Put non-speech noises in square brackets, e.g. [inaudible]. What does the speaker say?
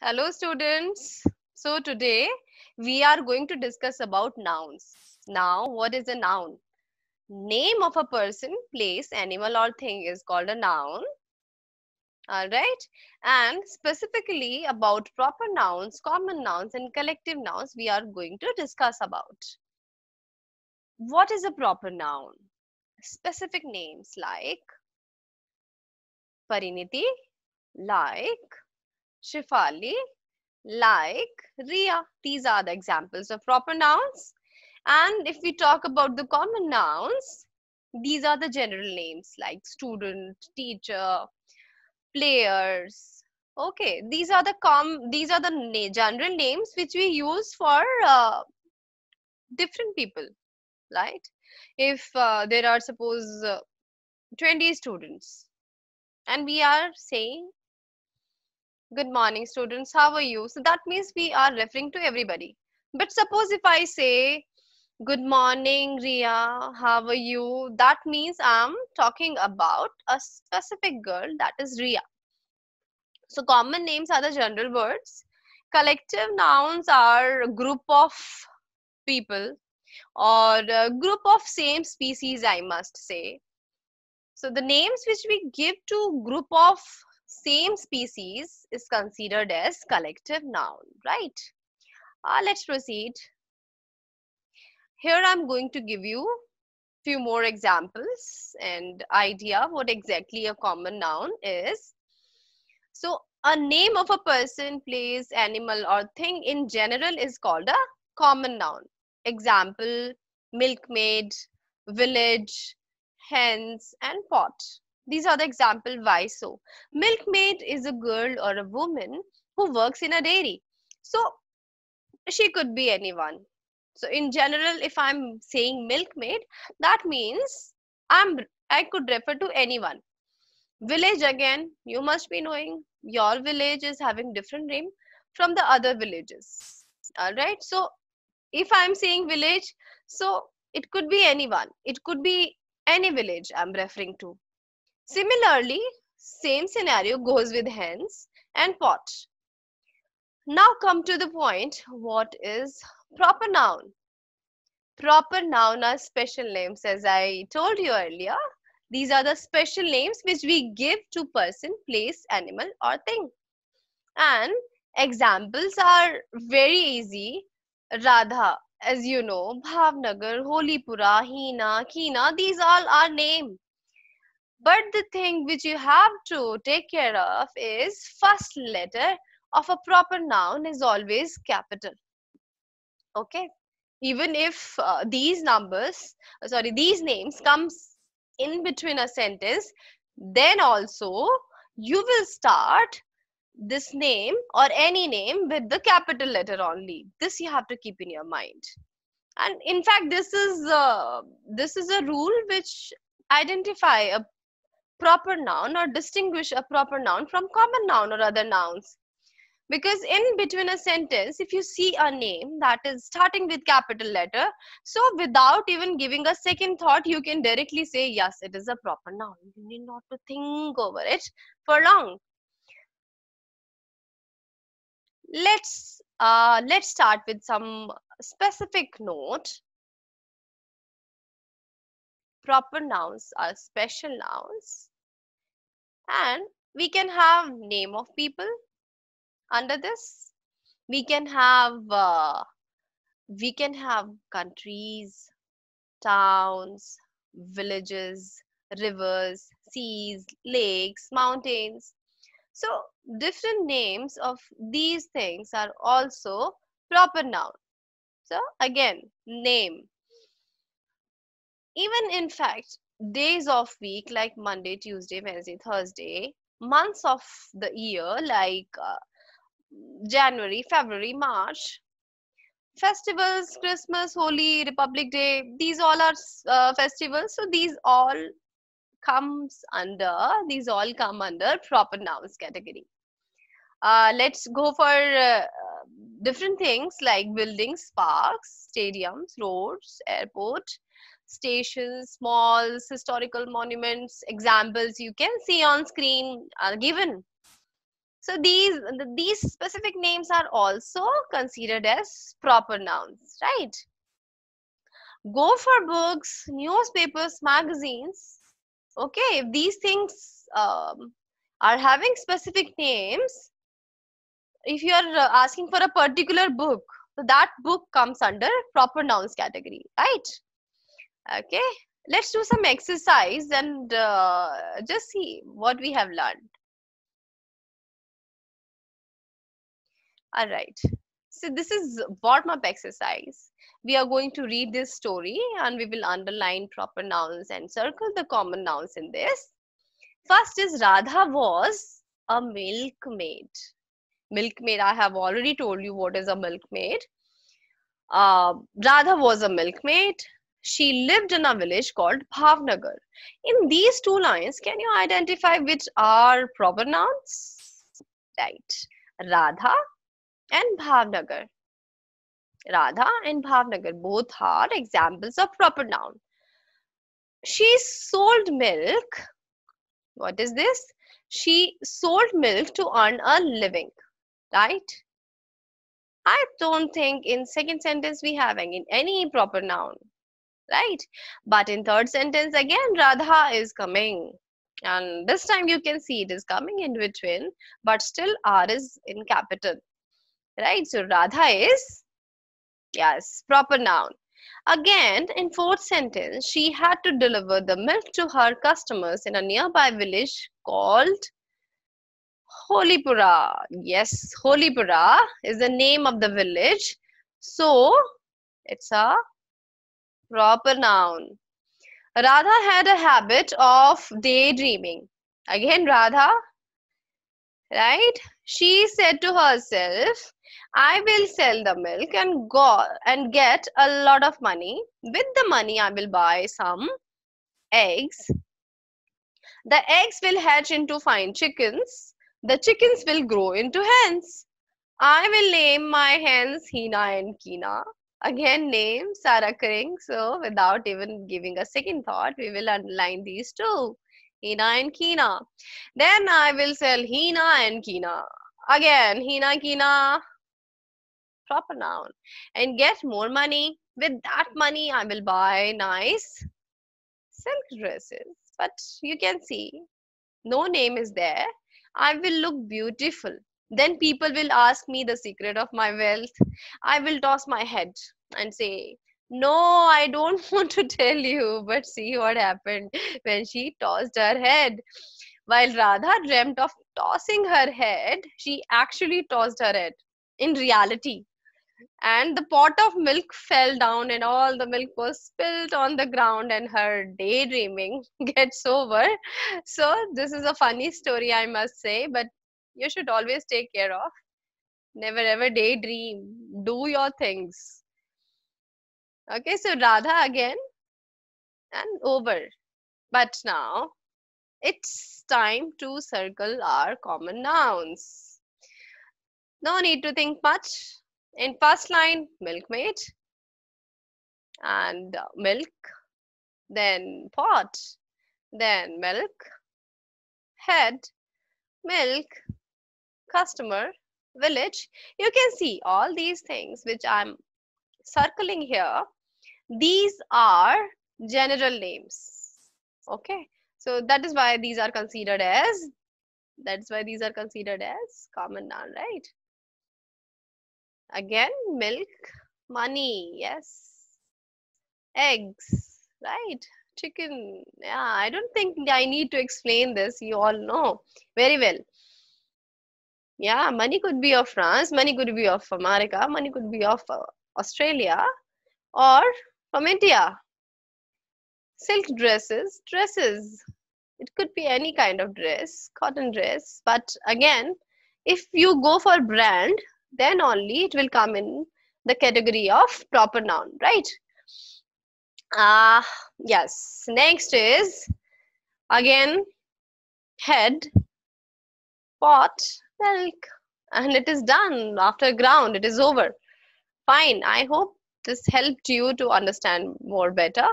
Hello students. So today we are going to discuss about nouns. Now what is a noun? Name of a person, place, animal or thing is called a noun. Alright. And specifically about proper nouns, common nouns and collective nouns we are going to discuss about. What is a proper noun? Specific names like Pariniti, like Shefali, like Ria. These are the examples of proper nouns. And if we talk about the common nouns, these are the general names like student, teacher, players. Okay, these are the com these are the na general names which we use for uh, different people, right? If uh, there are suppose uh, 20 students and we are saying good morning students how are you so that means we are referring to everybody but suppose if i say good morning ria how are you that means i'm talking about a specific girl that is ria so common names are the general words collective nouns are a group of people or a group of same species i must say so the names which we give to group of same species is considered as collective noun, right? Uh, let's proceed. Here I'm going to give you few more examples and idea what exactly a common noun is. So a name of a person, place, animal or thing in general is called a common noun. Example, milkmaid, village, hens and pot these are the example why so. Milkmaid is a girl or a woman who works in a dairy. So she could be anyone. So in general, if I'm saying milkmaid, that means I'm I could refer to anyone. Village again, you must be knowing your village is having different name from the other villages. All right. So if I'm saying village, so it could be anyone. It could be any village I'm referring to. Similarly, same scenario goes with hands and pot. Now come to the point, what is proper noun? Proper noun are special names as I told you earlier. These are the special names which we give to person, place, animal or thing. And examples are very easy. Radha, as you know, Bhavnagar, Holipura, Hina, Kina, these all are names but the thing which you have to take care of is first letter of a proper noun is always capital. Okay. Even if uh, these numbers, uh, sorry, these names comes in between a sentence, then also you will start this name or any name with the capital letter only. This you have to keep in your mind. And in fact, this is uh, this is a rule which identify a proper noun or distinguish a proper noun from common noun or other nouns. Because in between a sentence, if you see a name that is starting with capital letter, so without even giving a second thought, you can directly say, yes, it is a proper noun. You need not to think over it for long. Let's, uh, let's start with some specific note proper nouns are special nouns and we can have name of people under this we can have uh, we can have countries towns villages rivers seas lakes mountains so different names of these things are also proper noun so again name even in fact days of week like monday tuesday wednesday thursday months of the year like uh, january february march festivals christmas Holy, republic day these all are uh, festivals so these all comes under these all come under proper nouns category uh, let's go for uh, different things like buildings parks stadiums roads airport stations, malls, historical monuments, examples you can see on screen are given. So these, these specific names are also considered as proper nouns, right? Go for books, newspapers, magazines. Okay, if these things um, are having specific names, if you are uh, asking for a particular book, so that book comes under proper nouns category, right? okay let's do some exercise and uh, just see what we have learned all right so this is warm up exercise we are going to read this story and we will underline proper nouns and circle the common nouns in this first is radha was a milkmaid milkmaid i have already told you what is a milkmaid uh, radha was a milkmaid she lived in a village called Bhavnagar. In these two lines, can you identify which are proper nouns? Right. Radha and Bhavnagar. Radha and Bhavnagar both are examples of proper noun. She sold milk. What is this? She sold milk to earn a living, right? I don't think in second sentence we have any proper noun right? But in third sentence again, Radha is coming. And this time you can see it is coming in between, but still R is in capital, right? So Radha is, yes, proper noun. Again, in fourth sentence, she had to deliver the milk to her customers in a nearby village called Holipura. Yes, Holipura is the name of the village. So, it's a Proper noun. Radha had a habit of daydreaming. Again, Radha, right? She said to herself, I will sell the milk and go and get a lot of money. With the money, I will buy some eggs. The eggs will hatch into fine chickens. The chickens will grow into hens. I will name my hens Hina and Kina. Again, names are occurring, so without even giving a second thought, we will underline these two. Hina and Kina. Then I will sell Hina and Kina. Again, Hina, Kina, proper noun. And get more money. With that money, I will buy nice silk dresses. But you can see, no name is there. I will look beautiful then people will ask me the secret of my wealth i will toss my head and say no i don't [laughs] want to tell you but see what happened when she tossed her head while radha dreamt of tossing her head she actually tossed her head in reality and the pot of milk fell down and all the milk was spilled on the ground and her daydreaming [laughs] gets over so this is a funny story i must say but you should always take care of. Never ever daydream. Do your things. Okay, so Radha again and over. But now it's time to circle our common nouns. No need to think much. In first line, milkmaid and uh, milk, then pot, then milk, head, milk, customer, village. You can see all these things which I'm circling here. These are general names. Okay. So that is why these are considered as, that's why these are considered as common noun, right? Again, milk, money, yes. Eggs, right? Chicken, yeah, I don't think I need to explain this. You all know very well yeah money could be of france money could be of america money could be of uh, australia or from india silk dresses dresses it could be any kind of dress cotton dress but again if you go for brand then only it will come in the category of proper noun right ah uh, yes next is again head pot milk and it is done after ground it is over fine i hope this helped you to understand more better